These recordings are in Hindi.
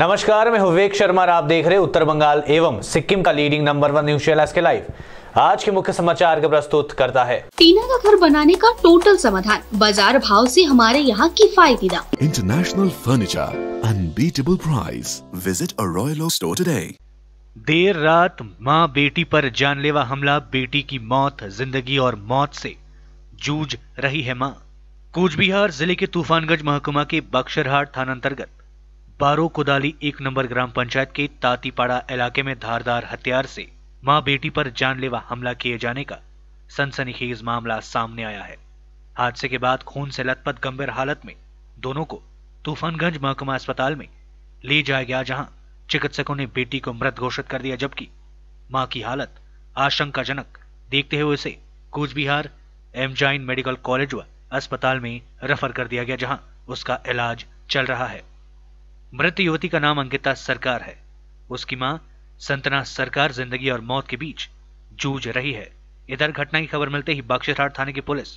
नमस्कार मैं हुवेक शर्मा आप देख रहे उत्तर बंगाल एवं सिक्किम का leading number one news channel के लाइव आज के मुख्य समाचार का प्रस्तुत करता है टीना का घर बनाने का टोटल समाधान बाजार भाव से हमारे यहाँ किफायती दाम international furniture unbeatable price visit a royal store today देर रात माँ बेटी पर जानलेवा हमला बेटी की मौत जिंदगी और मौत से जूझ रही है माँ कूचबिहार जिले के तूफानगंज महकुमा के बक्सरहाट थाना अंतर्गत पारो कोदाली एक नंबर ग्राम पंचायत के तातीपाड़ा इलाके में धारदार हथियार से मां बेटी पर जानलेवा हमला किए जाने का सनसनीखेज मामला सामने आया है हादसे के बाद खून से लथपथ गंभीर हालत में दोनों को तूफानगंज महकुमा अस्पताल में ले जाया गया जहां चिकित्सकों ने बेटी को मृत घोषित कर दिया जबकि मां की हालत आशंकाजनक देखते हुए उसे कूचबिहार एमजाइन मेडिकल कॉलेज व अस्पताल में रेफर कर दिया गया जहां उसका इलाज चल रहा है मृत युवती का नाम अंकिता सरकार है उसकी मां संतना सरकार जिंदगी और मौत के बीच जूझ रही है इधर घटना की खबर मिलते ही बख्शीघाट थाने की पुलिस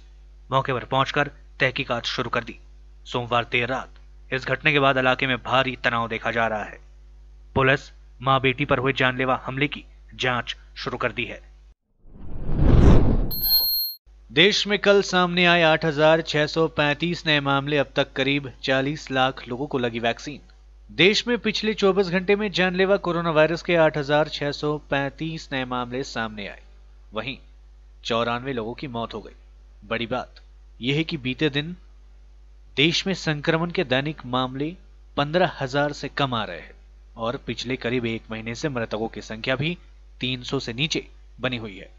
मौके पर पहुंचकर तहकीकात शुरू कर दी सोमवार देर रात इस घटना के बाद इलाके में भारी तनाव देखा जा रहा है पुलिस मां बेटी पर हुए जानलेवा हमले की जांच शुरू कर दी है देश में कल सामने आए 8,635 नए मामले अब तक करीब 40 लाख लोगों को लगी वैक्सीन देश में पिछले 24 घंटे में जानलेवा कोरोना वायरस के 8,635 नए मामले सामने आए वहीं चौरानवे लोगों की मौत हो गई बड़ी बात यह है कि बीते दिन देश में संक्रमण के दैनिक मामले 15,000 से कम आ रहे हैं और पिछले करीब एक महीने से मृतकों की संख्या भी 300 से नीचे बनी हुई है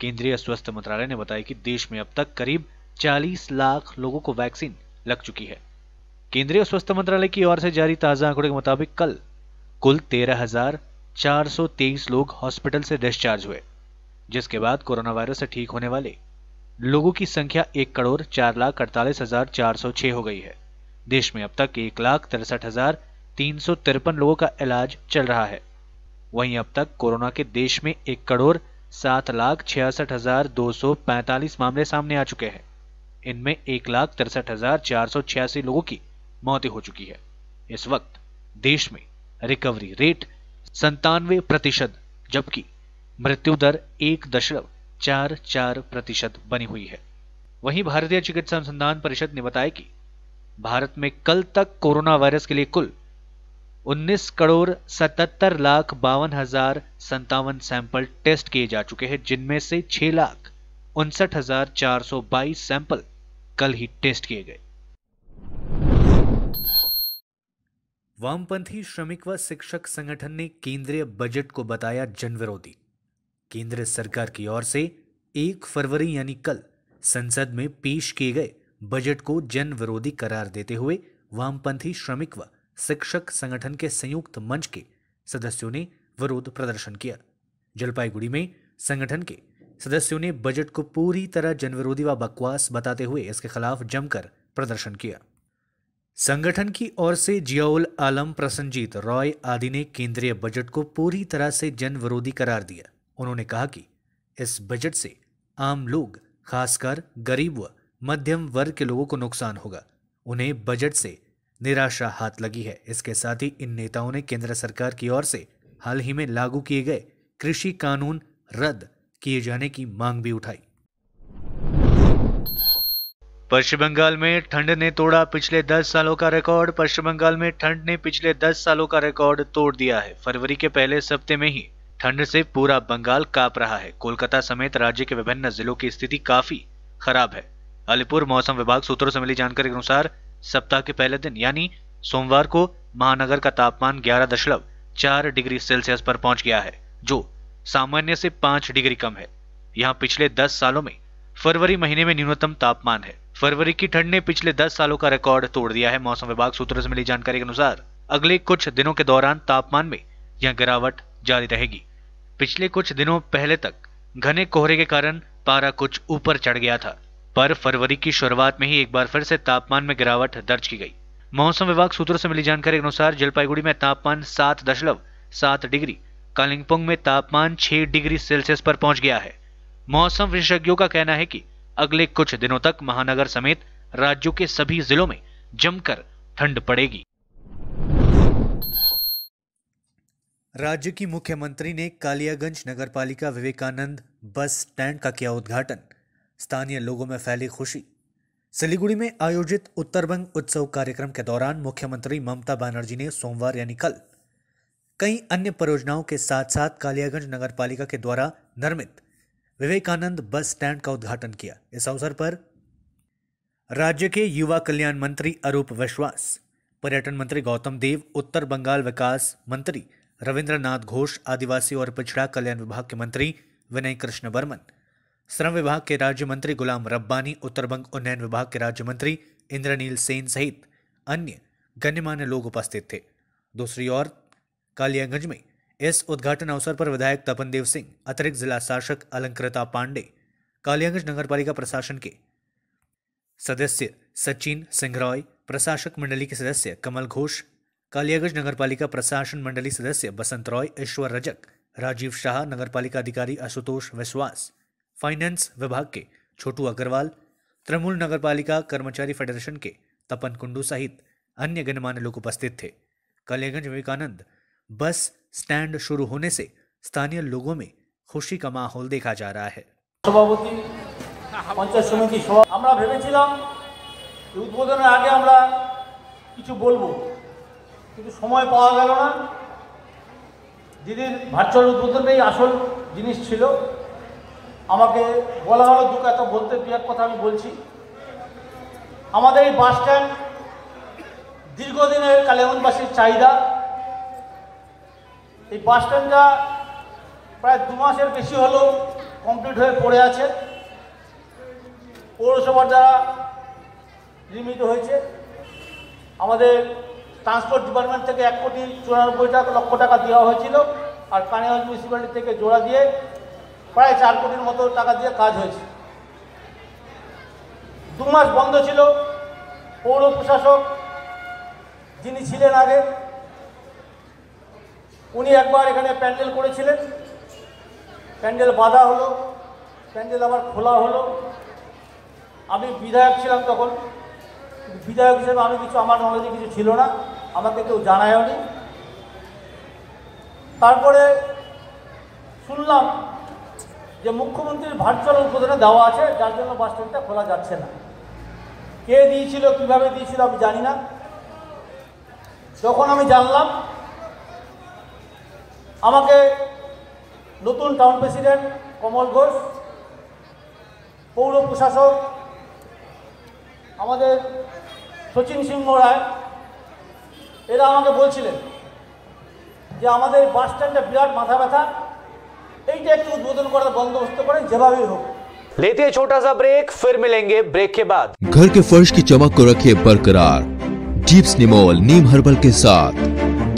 केंद्रीय स्वास्थ्य मंत्रालय ने बताया कि देश में अब तक करीब 40 लाख लोगों को वैक्सीन लग चुकी है केंद्रीय स्वास्थ्य मंत्रालय की ओर से जारी ताजा आंकड़ों के मुताबिक कल कुल 13,423 लोग हॉस्पिटल से डिस्चार्ज हुए जिसके बाद कोरोना वायरस से ठीक होने वाले लोगों की संख्या एक करोड़ चार लाख अड़तालीस हजार चार सौ छह हो गई है देश में अब तक एक लाख तिरसठ हजार तीन सौ तिरपन लोगों का इलाज चल रहा है वहीं अब तक कोरोना के देश में एक करोड़ सात लाख छियासठ हजार दो सौ पैंतालीस मामले सामने आ चुके हैं इनमें एक लाख तिरसठ हजार चार सौ छियासी लोगों की मौतें हो चुकी है इस वक्त देश में रिकवरी रेट संतानवे प्रतिशत जबकि मृत्यु दर एक दशमलव चार चार प्रतिशत बनी हुई है वहीं भारतीय चिकित्सा अनुसंधान परिषद ने बताया कि भारत में कल तक कोरोना वायरस के लिए कुल 19 करोड़ 77 लाख बावन हजार संतावन सैंपल टेस्ट किए जा चुके हैं जिनमें से 6 लाख उनसठ हजार चार सौ बाईस सैंपल कल ही टेस्ट किए गए वामपंथी श्रमिक व शिक्षक संगठन ने केंद्रीय बजट को बताया जन विरोधी केंद्र सरकार की ओर से एक फरवरी यानी कल संसद में पेश किए गए बजट को जन विरोधी करार देते हुए वामपंथी श्रमिक व शिक्षक संगठन के संयुक्त मंच के सदस्यों ने विरोध प्रदर्शन किया जलपाईगुड़ी में संगठन के सदस्यों ने बजट को पूरी तरह जनविरोधी व बकवास बताते हुए इसके खिलाफ जमकर प्रदर्शन किया संगठन की ओर से जियाउल आलम प्रसन्नजीत रॉय आदि ने केंद्रीय बजट को पूरी तरह से जन विरोधी करार दिया उन्होंने कहा कि इस बजट से आम लोग खासकर गरीब व मध्यम वर्ग के लोगों को नुकसान होगा उन्हें बजट से निराशा हाथ लगी है इसके साथ ही इन नेताओं ने केंद्र सरकार की ओर से हाल ही में लागू किए गए कृषि कानून रद्द किए जाने की मांग भी उठाई पश्चिम बंगाल में ठंड ने तोड़ा पिछले 10 सालों का रिकॉर्ड पश्चिम बंगाल में ठंड ने पिछले 10 सालों का रिकॉर्ड तोड़ दिया है फरवरी के पहले सप्ते में ही ठंड से पूरा बंगाल कांप रहा है कोलकाता समेत राज्य के विभिन्न जिलों की स्थिति काफी खराब है अलीपुर मौसम विभाग सूत्रों से मिली जानकारी के अनुसार सप्ताह के पहले दिन यानी सोमवार को महानगर का तापमान ग्यारह दशमलव चार डिग्री सेल्सियस पर पहुंच गया है जो सामान्य से पांच डिग्री कम है यहाँ पिछले दस सालों में फरवरी महीने में न्यूनतम तापमान है फरवरी की ठंड ने पिछले 10 सालों का रिकॉर्ड तोड़ दिया है मौसम विभाग सूत्रों से मिली जानकारी के अनुसार अगले कुछ दिनों के दौरान तापमान में यह गिरावट जारी रहेगी पिछले कुछ दिनों पहले तक घने कोहरे के कारण पारा कुछ ऊपर चढ़ गया था पर फरवरी की शुरुआत में ही एक बार फिर से तापमान में गिरावट दर्ज की गई मौसम विभाग सूत्रों से मिली जानकारी के अनुसार जलपाईगुड़ी में तापमान सात दशमलव सात डिग्री कालिम्पोंग में तापमान छह डिग्री सेल्सियस पर पहुंच गया है मौसम विशेषज्ञों का कहना है कि अगले कुछ दिनों तक महानगर समेत राज्यों के सभी जिलों में जमकर ठंड पड़ेगी राज्य की मुख्यमंत्री ने कालियागंज नगर पालिका विवेकानंद बस स्टैंड का किया उद्घाटन स्थानीय लोगों में फैली खुशी सिलीगुड़ी में आयोजित उत्तरबंग उत्सव कार्यक्रम के दौरान मुख्यमंत्री ममता बनर्जी ने सोमवार यानी कल कई अन्य परियोजनाओं के साथ साथ कालियागंज नगर पालिका के द्वारा निर्मित विवेकानंद बस स्टैंड का उद्घाटन किया इस अवसर पर राज्य के युवा कल्याण मंत्री अरूप विश्वास पर्यटन मंत्री गौतम देव उत्तर बंगाल विकास मंत्री रविंद्रनाथ घोष आदिवासी और पिछड़ा कल्याण विभाग के मंत्री विनय कृष्ण वर्मन श्रम विभाग के राज्य मंत्री गुलाम रब्बानी उत्तरबंग उन्नयन विभाग के राज्य मंत्री इंद्रनील सेन सहित अन्य गणमान्य लोग उपस्थित थे दूसरी ओर कालियागंज में इस उद्घाटन अवसर पर विधायक तपन देव सिंह अतिरिक्त जिला शासक अलंकृता पांडे कालियागंज नगर पालिका प्रशासन के सदस्य सचिन सिंह रॉय प्रशासक मंडली के सदस्य कमल घोष कालियागंज नगर पालिका प्रशासन मंडली सदस्य बसंत रॉय ईश्वर रजक राजीव शाह नगर पालिका अधिकारी आशुतोष विश्वास फाइनेंस विभाग के छोटू अग्रवाल तृणमूल पालिका कर्मचारी फेडरेशन के तपन कुंडू सहित अन्य गणमान्य लोग उपस्थित थे कालियागंज विवेकानंद बस स्टैंड शुरू होने से स्थानीय लोगों में খুশি কা মাহল দেখা যা রা হ্যাঁ সভাপতি পঞ্চায়েত সমিতি সভা আমরা ভেবেছিলাম উদ্বোধনের আগে আমরা কিছু বলবো কিন্তু সময় পাওয়া গেল না দিদির ভার্চুয়াল উদ্বোধনেই আসল জিনিস ছিল আমাকে বলা হলো দু কথা বলতে দু এক কথা আমি বলছি আমাদের এই বাস স্ট্যান্ড দীর্ঘদিনের কালেমনবাসীর চাহিদা এই বাস স্ট্যান্ডটা প্রায় দু মাসের বেশি হলো কমপ্লিট হয়ে পড়ে আছে পৌরসভার দ্বারা নির্মিত হয়েছে আমাদের ট্রান্সপোর্ট ডিপার্টমেন্ট থেকে এক কোটি চুরানব্বই টাকা লক্ষ টাকা দেওয়া হয়েছিল আর কানিগঞ্জ মিউনিসিপ্যালিটি থেকে জোড়া দিয়ে প্রায় চার কোটির মতো টাকা দিয়ে কাজ হয়েছে দু মাস বন্ধ ছিল পৌর প্রশাসক যিনি ছিলেন আগে উনি একবার এখানে প্যান্ডেল করেছিলেন প্যান্ডেল বাঁধা হলো প্যান্ডেল আবার খোলা হলো আমি বিধায়ক ছিলাম তখন বিধায়ক হিসেবে আমি কিছু আমার নলেজে কিছু ছিল না আমাকে কেউ জানায়নি তারপরে শুনলাম যে মুখ্যমন্ত্রীর ভার্চুয়াল উদ্বোধনে দেওয়া আছে যার জন্য বাস স্ট্যান্ডটা খোলা যাচ্ছে না কে দিয়েছিল কীভাবে দিয়েছিল আমি জানি না যখন আমি জানলাম আমাকে নতুন টাউন প্রেসিডেন্ট কমল ঘোষ পৌর প্রশাসক আমাদের সচিন সিং Moraes এরা আমাকে বলছিলেন যে আমাদের বাস স্ট্যান্ডে বিরাট মাথা ব্যথা এইটা একটু উদ্বোধন করার ব্যবস্থা করেন যেভাবেই হোক लेते छोटा सा ब्रेक फिर मिलेंगे ब्रेक के बाद घर के फर्श की चमक को रखिए बरकरार चिप्स निमोल नीम हर्बल के साथ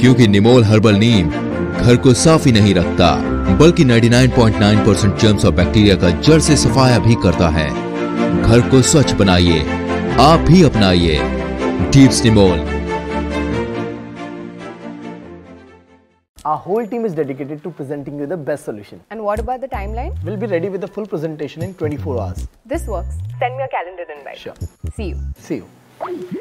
क्योंकि निमोल हर्बल नीम घर को साफ ही नहीं रखता बल्कि 99.9 परसेंट जर्म्स और बैक्टीरिया का जड़ से सफाया भी करता है घर को स्वच्छ बनाइए आप भी अपनाइए डीप स्निमोल Our whole team is dedicated to presenting you the best solution. And what about the timeline? We'll be ready with the full presentation in 24 hours. This works. Send me a calendar invite. Sure. See you. See you.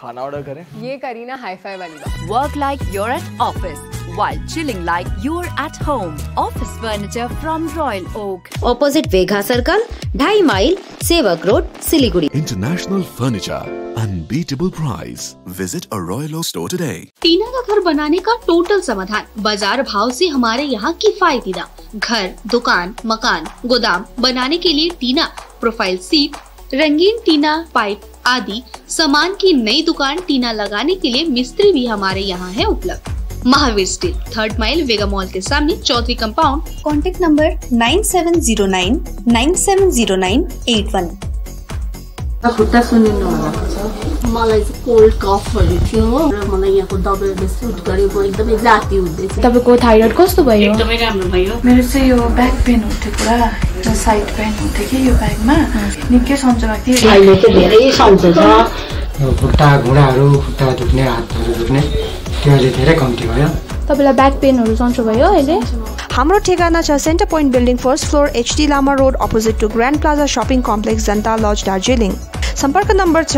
खाना ऑर्डर करें ये करीना हाई फाई वाली बात work like you're at office while chilling like you're at home. Office furniture from Royal Oak. Opposite Vega Circle, Dhai Mile, Sevak Road, Siliguri. International Furniture. Unbeatable price. Visit a Royal Oak store today. Tina का घर बनाने का टोटल समाधान बाजार भाव से हमारे यहाँ किफायती दाम घर दुकान मकान गोदाम बनाने के लिए टीना प्रोफाइल सीट रंगीन टीना पाइप आदि सामान की नई दुकान टीना लगाने के लिए मिस्त्री भी हमारे यहाँ है उपलब्ध Mahavir steel third mile Vega mall के सामने Chaudhary compound contact number nine seven zero nine nine seven zero nine eight one खुट्टा सुनिनु भएको छ मलाई चाहिँ कोल्ड कफहरू थियो र मलाई यहाँको दबाईले सुट गऱ्यो म एकदमै जाती हुँदैछ तपाईँको थाइरोइड कस्तो भयो एकदमै राम्रो भयो मेरो चाहिँ यो ब्याक पेन हुन्थ्यो पुरा साइड पेन हुन्थ्यो कि यो ब्यागमा निकै सन्चो भएको थियो अहिले चाहिँ धेरै सन्चो छ खुट्टा घुँडाहरू खुट्टा दुख्ने हातहरू दुख्ने त्यो अहिले धेरै कम्ती भयो तपाईँलाई ब्याक पेनहरू सन्चो भयो अहिले हाम्रो ठेगाना छ centre point building first floor H D Lama road opposite to grand plaza shopping complex Janata lodge Darjeeling संपर्क नंबर छ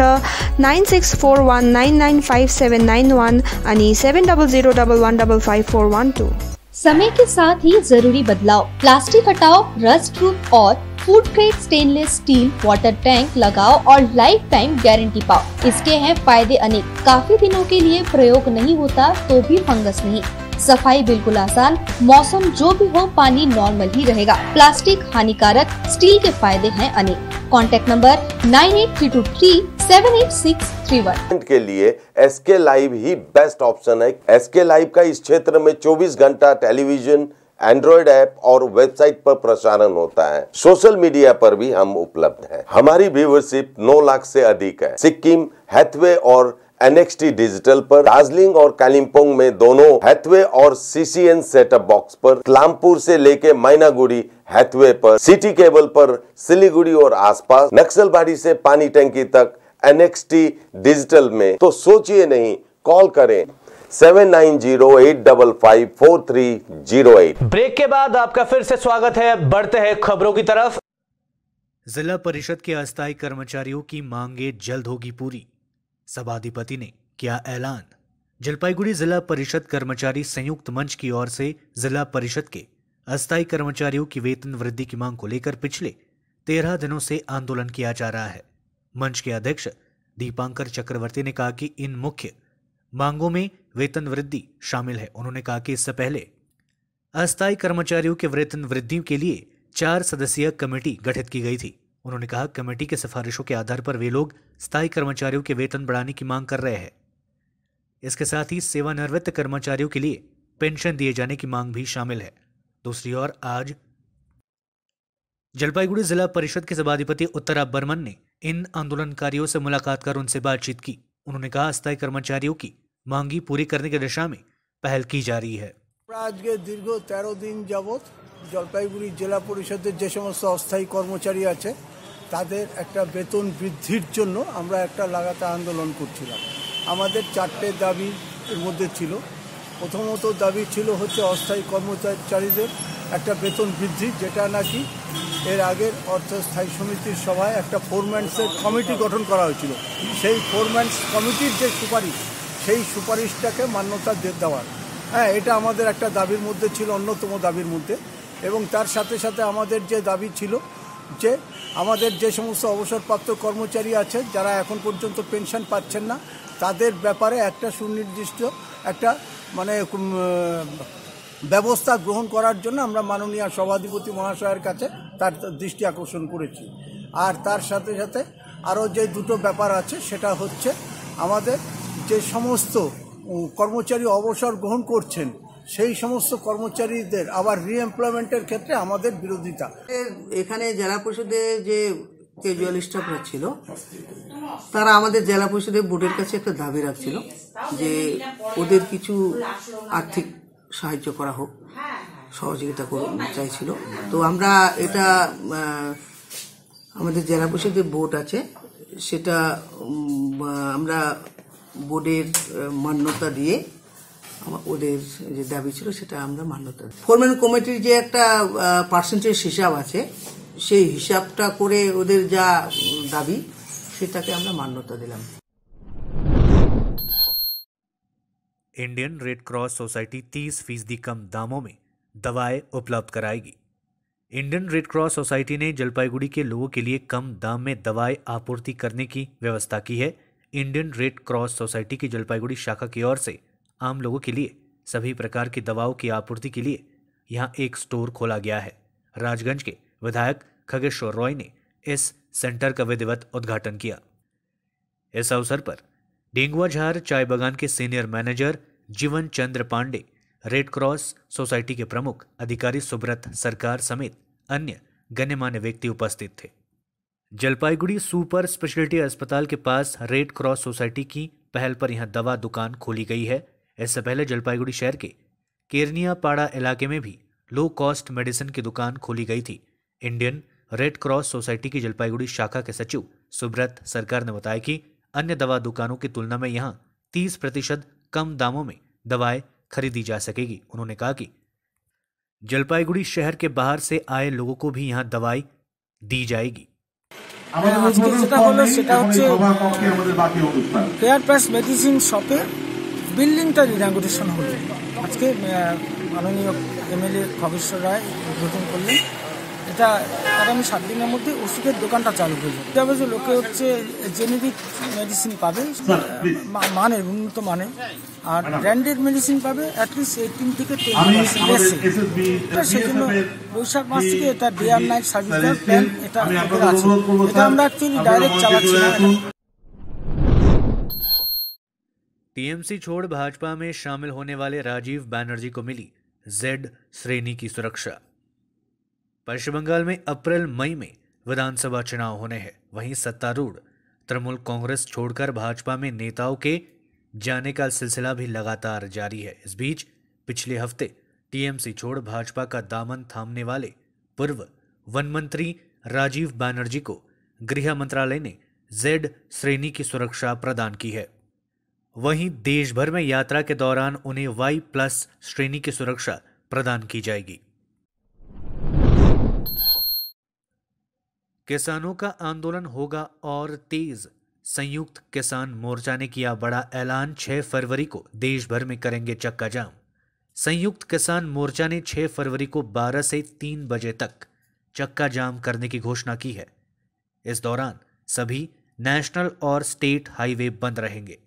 nine six four one nine nine five seven nine one अनि seven double zero double one double five four one two समय के साथ ही जरूरी बदलाव प्लास्टिक हटाओ रस्ट प्रूफ और food grade stainless steel water tank लगाओ और लाइफ टाइम गारंटी पाओ इसके हैं फायदे अनेक काफी दिनों के लिए प्रयोग नहीं होता तो भी फंगस नहीं सफाई बिल्कुल आसान मौसम जो भी हो पानी नॉर्मल ही रहेगा प्लास्टिक हानिकारक स्टील के फायदे हैं अनेक contact number nine eight three two three seven eight six three one के लिए एस के लाइव ही बेस्ट ऑप्शन है एस के लाइव का इस क्षेत्र में चौबीस घंटा टेलीविजन एंड्रॉइड ऐप और वेबसाइट पर प्रसारण होता है सोशल मीडिया पर भी हम उपलब्ध हैं। हमारी व्यूवरशिप 9 लाख से अधिक है सिक्किम हैथवे और एनएक्सटी डिजिटल पर दार्जिलिंग और कालिम्पोंग में दोनों हैथवे और सीसीएन सेटअप बॉक्स पर क्लामपुर से लेके मैनागुड़ी हैथवे पर सिटी केबल पर सिलीगुड़ी और आसपास नक्सलबाड़ी से पानी टैंकी तक एनएक्सटी डिजिटल में तो सोचिए नहीं कॉल करें seven nine zero eight double five four three zero eight break के बाद आपका फिर से स्वागत है बढ़ते हैं खबरों की तरफ जिला परिषद के अस्थायी कर्मचारियों की मांगे जल्द होगी पूरी सभाधिपति ने किया ऐलान जलपाईगुड़ी जिला परिषद कर्मचारी संयुक्त मंच की ओर से जिला परिषद के अस्थायी कर्मचारियों की वेतन वृद्धि की मांग को लेकर पिछले तेरह दिनों से आंदोलन किया जा रहा है मंच के अध्यक्ष दीपांकर चक्रवर्ती ने कहा कि इन मुख्य मांगों में वेतन वृद्धि शामिल है उन्होंने कहा कि इससे पहले अस्थायी कर्मचारियों के वेतन वृद्धि के लिए चार सदस्यीय कमेटी गठित की गई थी उन्होंने कहा कमेटी के सिफारिशों के आधार पर वे लोग स्थायी कर्मचारियों के वेतन बढ़ाने की मांग कर रहे हैं इसके साथ ही सेवानिवृत्त कर्मचारियों के लिए पेंशन दिए जाने की मांग भी शामिल है दूसरी ओर आज जलपाईगुड़ी जिला परिषद के सभाधिपति उत्तरा बर्मन ने इन आंदोलनकारियों से मुलाकात कर उनसे बातचीत की उन्होंने कहा स्थायी कर्मचारियों की मांगी पूरी करने की दिशा में पहल की जा रही है आज के दीर्घ तेरह दिन जलपाईगुड़ी जिला परिषद পরিষদের যে সমস্ত অস্থায়ী তাদের একটা বেতন বৃদ্ধির জন্য আমরা একটা লাগাতার আন্দোলন করছিলাম আমাদের চারটে দাবি এর মধ্যে ছিল প্রথমত দাবি ছিল হচ্ছে অস্থায়ী কর্মচারীদের একটা বেতন বৃদ্ধি যেটা নাকি এর আগের অর্থ স্থায়ী সমিতির সভায় একটা ফোরম্যান্সের কমিটি গঠন করা হয়েছিল সেই ফোরম্যান্স কমিটির যে সুপারিশ সেই সুপারিশটাকে মান্যতা দেওয়ার হ্যাঁ এটা আমাদের একটা দাবির মধ্যে ছিল অন্যতম দাবির মধ্যে এবং তার সাথে সাথে আমাদের যে দাবি ছিল যে আমাদের যে সমস্ত অবসরপ্রাপ্ত কর্মচারী আছে যারা এখন পর্যন্ত পেনশন পাচ্ছেন না তাদের ব্যাপারে একটা সুনির্দিষ্ট একটা মানে ব্যবস্থা গ্রহণ করার জন্য আমরা মাননীয় সভাধিপতি মহাশয়ের কাছে তার দৃষ্টি আকর্ষণ করেছি আর তার সাথে সাথে আরও যে দুটো ব্যাপার আছে সেটা হচ্ছে আমাদের যে সমস্ত কর্মচারী অবসর গ্রহণ করছেন সেই সমস্ত কর্মচারীদের আবার রিএমপ্লয়মেন্টের ক্ষেত্রে আমাদের বিরোধিতা এখানে জেলা পরিষদের যে ক্যাজুয়াল স্টাফরা ছিল তারা আমাদের জেলা পরিষদের বোর্ডের কাছে একটা দাবি রাখছিল যে ওদের কিছু আর্থিক সাহায্য করা হোক সহযোগিতা চাইছিল তো আমরা এটা আমাদের জেলা পরিষদের বোর্ড আছে সেটা আমরা বোর্ডের মান্যতা দিয়ে ওদের যে দাবি ছিল সেটা আমরা মান্যতা দিলাম ফরমেণ কমিটি যে একটা পার্সেন্টেজ হিসাব আছে সেই হিসাবটা করে ওদের যা দাবি সেটাকে আমরা মান্যতা দিলাম ইন্ডিয়ান রেড ক্রস সোসাইটি 30 फीसदी কম দামোমে দawai उपलब्ध कराएगी इंडियन रेड क्रॉस सोसाइटी ने जलपाईगुड़ी के लोगों के लिए कम दाम में दवाएं आपूर्ति करने की व्यवस्था की है इंडियन रेड क्रॉस सोसाइटी की जलपाईगुड़ी शाखा की ओर से आम लोगों के लिए सभी प्रकार की दवाओं की आपूर्ति के लिए यहाँ एक स्टोर खोला गया है राजगंज के विधायक खगेश्वर रॉय ने इस सेंटर का विधिवत उद्घाटन किया इस अवसर पर डेंगुआझार चाय बागान के senior manager Jeevan Chandra Pandey red cross society के प्रमुख अधिकारी सुब्रत सरकार समेत अन्य गण्यमान्य व्यक्ति उपस्थित थे जलपाईगुड़ी सुपर स्पेशलिटी अस्पताल के पास रेड क्रॉस सोसाइटी की पहल पर यहां दवा दुकान खोली गई है इससे पहले जलपाईगुड़ी शहर के पाड़ा इलाके में भी लो कॉस्ट मेडिसिन की दुकान खोली गई थी इंडियन रेड क्रॉस सोसाइटी की जलपाईगुड़ी शाखा के सचिव सुब्रत सरकार ने बताया कि अन्य दवा दुकानों की तुलना में यहाँ तीस प्रतिशत कम दामों में दवाएं खरीदी जा सकेगी उन्होंने कहा कि जलपाईगुड़ी शहर के बाहर से आए लोगों को भी यहाँ दवाई दी जाएगी আমাদের যেটা হলো সেটা হচ্ছে মেডিসিন শপে বিল্ডিংটা ইনাগুরেশন হলো আজকে মাননীয় এমএলএ খগেশ্বর রায় উদ্বোধন করলেন এটা আগামী সাত দিনের মধ্যে ওষুধের দোকানটা চালু হয়ে যাবে এটা যে লোকে হচ্ছে জেনেরিক মেডিসিন পাবে মানের উন্নত মানের আর ব্র্যান্ডেড মেডিসিন পাবে অ্যাটলিস্ট এইটিন থেকে টেন সেজন্য বৈশাখ মাস থেকে এটা ডে আর নাইট সার্ভিস এটা আমরা অ্যাকচুয়ালি ডাইরেক্ট চালাচ্ছি टीएमसी छोड़ भाजपा में शामिल होने वाले राजीव बैनर्जी को मिली जेड श्रेणी की सुरक्षा पश्चिम बंगाल में अप्रैल मई में विधानसभा चुनाव होने हैं वहीं सत्तारूढ़ तृणमूल कांग्रेस छोड़कर भाजपा में नेताओं के जाने का सिलसिला भी लगातार जारी है इस बीच पिछले हफ्ते टीएमसी छोड़ भाजपा का दामन थामने वाले पूर्व वन मंत्री राजीव बैनर्जी को गृह मंत्रालय ने जेड श्रेणी की सुरक्षा प्रदान की है वहीं देश भर में यात्रा के दौरान उन्हें वाई प्लस श्रेणी की सुरक्षा प्रदान की जाएगी किसानों का आंदोलन होगा और तेज संयुक्त किसान मोर्चा ने किया बड़ा ऐलान 6 फरवरी को देश भर में करेंगे चक्का जाम संयुक्त किसान मोर्चा ने 6 फरवरी को 12 से 3 बजे तक चक्का जाम करने की घोषणा की है इस दौरान सभी नेशनल और स्टेट हाईवे बंद रहेंगे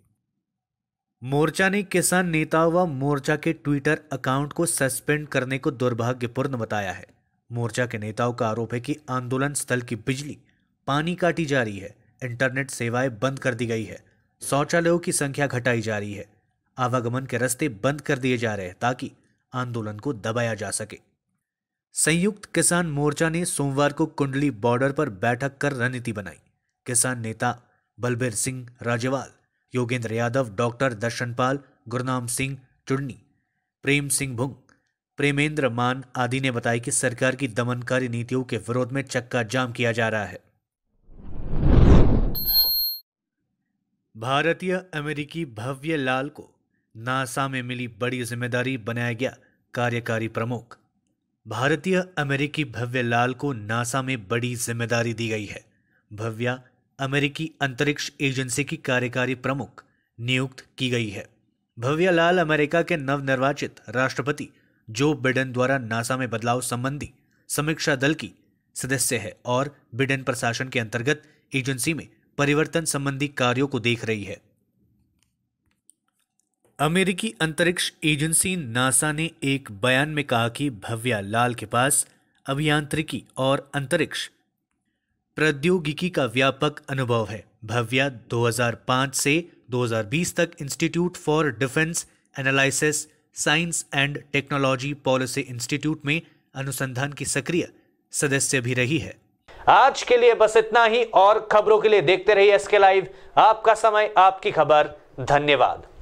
मोर्चा ने किसान नेता व मोर्चा के ट्विटर अकाउंट को सस्पेंड करने को दुर्भाग्यपूर्ण बताया है मोर्चा के नेताओं का आरोप है कि आंदोलन स्थल की बिजली पानी काटी जा रही है इंटरनेट सेवाएं बंद कर दी गई है शौचालयों की संख्या घटाई जा रही है आवागमन के रास्ते बंद कर दिए जा रहे हैं ताकि आंदोलन को दबाया जा सके संयुक्त किसान मोर्चा ने सोमवार को कुंडली बॉर्डर पर बैठक कर रणनीति बनाई किसान नेता बलबीर सिंह राजेवाल योगेंद्र यादव डॉक्टर दर्शनपाल गुरनाम सिंह चुन्नी प्रेम सिंह भुंग प्रेमेंद्र मान आदि ने बताया कि सरकार की दमनकारी नीतियों के विरोध में चक्का जाम किया जा रहा है भारतीय अमेरिकी भव्य लाल को नासा में मिली बड़ी जिम्मेदारी बनाया गया कार्यकारी प्रमुख भारतीय अमेरिकी भव्य लाल को नासा में बड़ी जिम्मेदारी दी गई है भव्या अमेरिकी अंतरिक्ष एजेंसी की कार्यकारी प्रमुख नियुक्त की गई है भव्या लाल अमेरिका के नवनिर्वाचित राष्ट्रपति जो बिडेन द्वारा नासा में बदलाव संबंधी समीक्षा दल की सदस्य है और बिडेन प्रशासन के अंतर्गत एजेंसी में परिवर्तन संबंधी कार्यों को देख रही है अमेरिकी अंतरिक्ष एजेंसी नासा ने एक बयान में कहा कि भव्या लाल के पास अभियांत्रिकी और अंतरिक्ष प्रौद्योगिकी का व्यापक अनुभव है भव्या 2005 से 2020 तक institute for defence analysis science and technology policy institute में अनुसंधान की सक्रिय सदस्य भी रही है आज के लिए बस इतना ही और खबरों के लिए देखते रहिए एसके लाइव आपका समय आपकी खबर धन्यवाद